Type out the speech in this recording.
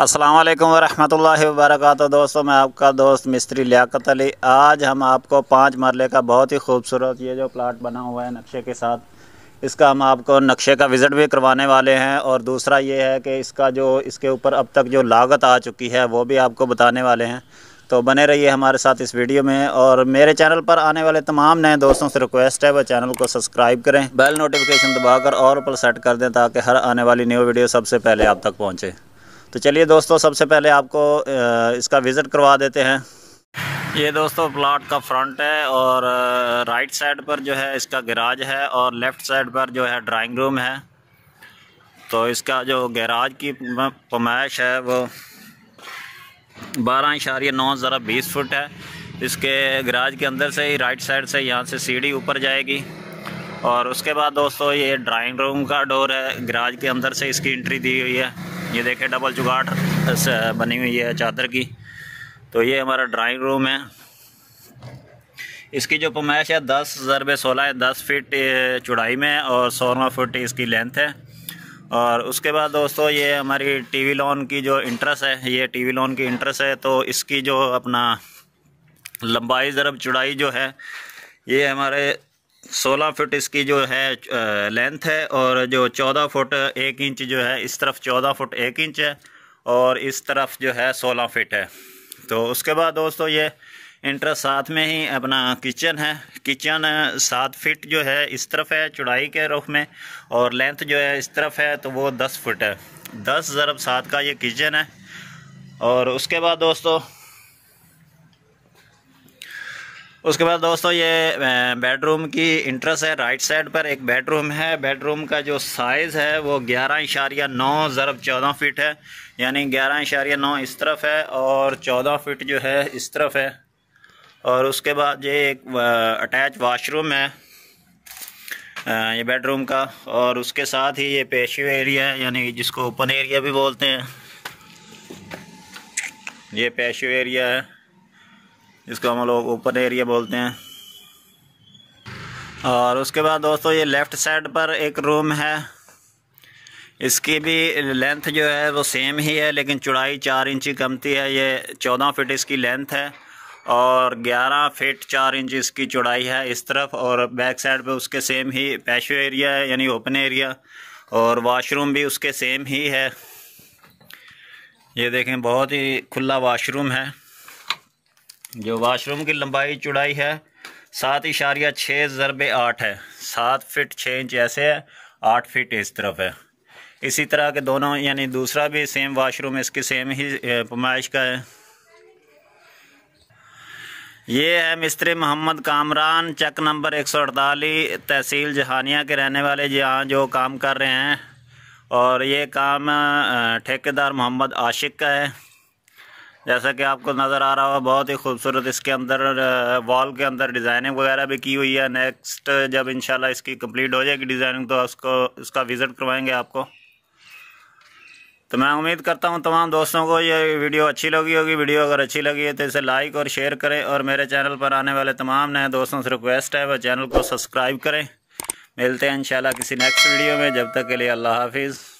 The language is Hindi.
अस्सलाम वालेकुम वरहमतुल्लाहि वबरकत दोस्तों मैं आपका दोस्त मिस्त्री लियाकत अली आज हम आपको पाँच मरले का बहुत ही खूबसूरत ये जो प्लाट बना हुआ है नक्शे के साथ इसका हम आपको नक्शे का विज़िट भी करवाने वाले हैं और दूसरा ये है कि इसका जो इसके ऊपर अब तक जो लागत आ चुकी है वो भी आपको बताने वाले हैं तो बने रहिए हमारे साथ इस वीडियो में और मेरे चैनल पर आने वाले तमाम नए दोस्तों से रिक्वेस्ट है वो चैनल को सब्सक्राइब करें बेल नोटिफिकेशन दबाकर और पर सेट कर दें ताकि हर आने वाली न्यू वीडियो सबसे पहले आप तक पहुँचे तो चलिए दोस्तों सबसे पहले आपको इसका विज़िट करवा देते हैं ये दोस्तों प्लाट का फ्रंट है और राइट साइड पर जो है इसका गैराज है और लेफ़्ट साइड पर जो है ड्राइंग रूम है तो इसका जो गैराज की पमाइश है वो बारह इशारिया नौ ज़रा बीस फुट है इसके गराज के अंदर से ही राइट साइड से यहाँ से सीढ़ी ऊपर जाएगी और उसके बाद दोस्तों ये ड्राइंग रूम का डोर है गराज के अंदर से इसकी एंट्री दी हुई है ये देखें डबल चुगाट बनी हुई है चादर की तो ये हमारा ड्राइंग रूम है इसकी जो पमाइश है दस बे सोलह है दस फीट चौड़ाई में और सोलह फुट इसकी लेंथ है और उसके बाद दोस्तों ये हमारी टीवी लोन की जो इंटरेस्ट है ये टीवी लोन की इंटरेस्ट है तो इसकी जो अपना लंबाई ज़रब चुड़ाई जो है ये हमारे सोलह फुट इसकी जो है लेंथ है और जो चौदह फुट एक इंच जो है इस तरफ चौदह फुट एक इंच है और इस तरफ जो है सोलह फिट है तो उसके बाद दोस्तों ये इंटर साथ में ही अपना किचन है किचन सात फिट जो है इस तरफ है चौड़ाई के रुख में और लेंथ जो है इस तरफ है तो वो दस फुट है दस ज़रब सात का ये किचन है और उसके बाद दोस्तों उसके बाद दोस्तों ये बेडरूम की इंट्रेस है राइट साइड पर एक बेडरूम है बेडरूम का जो साइज़ है वो ग्यारह इशारिया नौ ज़रब चौदह फिट है यानी ग्यारह इशारिया नौ इस तरफ है और चौदह फिट जो है इस तरफ है और उसके बाद ये एक अटैच वाशरूम है ये बेडरूम का और उसके साथ ही ये पेशो एरिया है यानी जिसको ओपन एरिया भी बोलते हैं ये पेशो एरिया है इसको हम लोग ओपन एरिया बोलते हैं और उसके बाद दोस्तों ये लेफ़्ट साइड पर एक रूम है इसकी भी लेंथ जो है वो सेम ही है लेकिन चौड़ाई चार इंची कमती है ये चौदह फिट इसकी लेंथ है और ग्यारह फिट चार इंच इसकी चौड़ाई है इस तरफ और बैक साइड पे उसके सेम ही पैशो एरिया है यानी ओपन एरिया और वाशरूम भी उसके सेम ही है ये देखें बहुत ही खुला वाशरूम है जो वाशरूम की लंबाई चौड़ाई है सात इशारिया छः ज़रब आठ है सात फिट छः इंच ऐसे है आठ फिट इस तरफ है इसी तरह के दोनों यानी दूसरा भी सेम वाशरूम इसकी सेम ही पमाइश का है ये है मिस्त्री मोहम्मद कामरान चक नंबर एक सौ अड़तालीस तहसील जहानिया के रहने वाले हाँ जो काम कर रहे हैं और ये काम ठेकेदार मोहम्मद आशिक का है जैसा कि आपको नज़र आ रहा हो बहुत ही खूबसूरत इसके अंदर वॉल के अंदर डिज़ाइनिंग वगैरह भी की हुई है नेक्स्ट जब इंशाल्लाह इसकी कंप्लीट हो जाएगी डिज़ाइनिंग तो उसको इसका विज़िट करवाएंगे आपको तो मैं उम्मीद करता हूँ तमाम दोस्तों को ये वीडियो अच्छी लगी होगी वीडियो अगर अच्छी लगी है तो इसे लाइक और शेयर करें और मेरे चैनल पर आने वाले तमाम नए दोस्तों से रिक्वेस्ट है वह चैनल को सब्सक्राइब करें मिलते हैं इन किसी नेक्स्ट वीडियो में जब तक के लिए अल्लाह हाफिज़